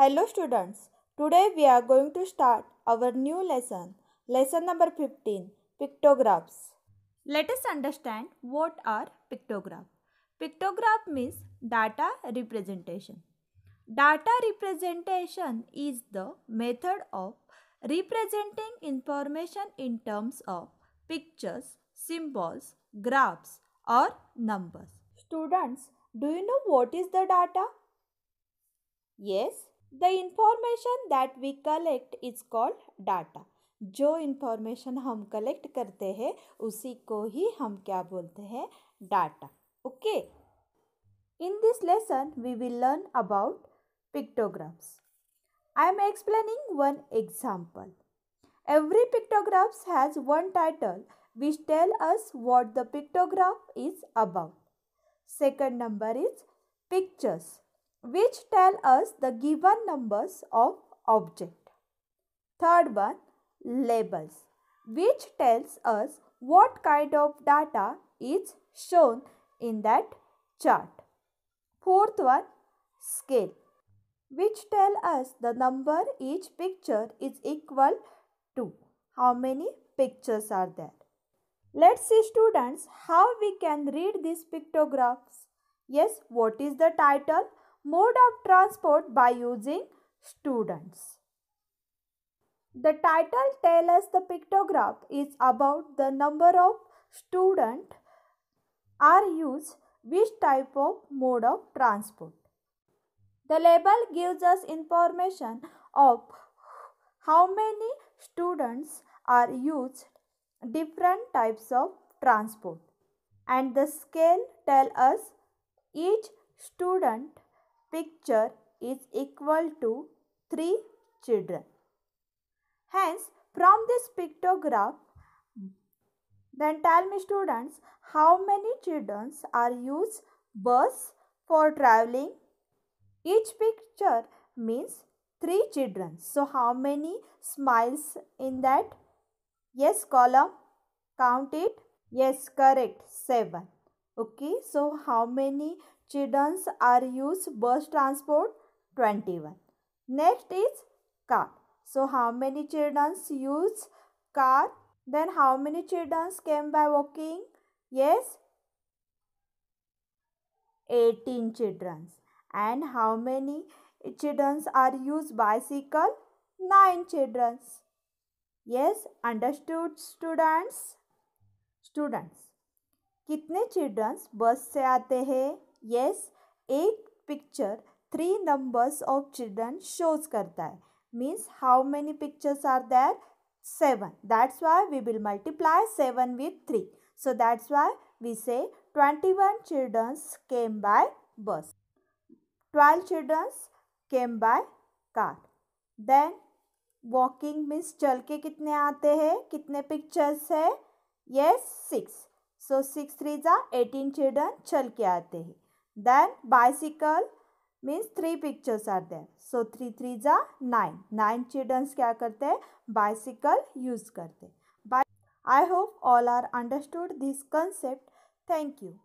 Hello students, today we are going to start our new lesson, lesson number 15, pictographs. Let us understand what are pictograph. Pictograph means data representation. Data representation is the method of representing information in terms of pictures, symbols, graphs or numbers. Students, do you know what is the data? Yes, the information that we collect is called data जो information हम collect करते हैं उसी को ही हम क्या बोलते हैं data okay in this lesson we will learn about pictographs I am explaining one example every pictographs has one title which tell us what the pictograph is about second number is pictures which tell us the given numbers of object. Third one, labels, which tells us what kind of data is shown in that chart. Fourth one, scale, which tell us the number each picture is equal to. How many pictures are there? Let's see students how we can read these pictographs. Yes, what is the title? mode of transport by using students. The title tells us the pictograph is about the number of students are used which type of mode of transport. The label gives us information of how many students are used different types of transport and the scale tell us each student picture is equal to 3 children. Hence, from this pictograph, then tell me students how many children are used bus for traveling. Each picture means 3 children. So, how many smiles in that? Yes column. Count it. Yes, correct. 7 okay so how many children are used bus transport 21 next is car so how many children use car then how many children came by walking yes 18 children and how many children are used bicycle 9 children yes understood students students कितने childrens bus से आते हैं yes एक picture three numbers of children shows करता है means how many pictures are there seven that's why we will multiply seven with three so that's why say twenty one childrens came by bus twelve childrens came by car then walking means चल के कितने आते हैं कितने pictures है yes six so six three जा eighteen children चल के आते हैं then bicycle means three pictures are there so three three जा नाइन नाइन चिल्ड्रंस क्या करते हैं बाइसिकल यूज़ करते bye I hope all are understood this concept thank you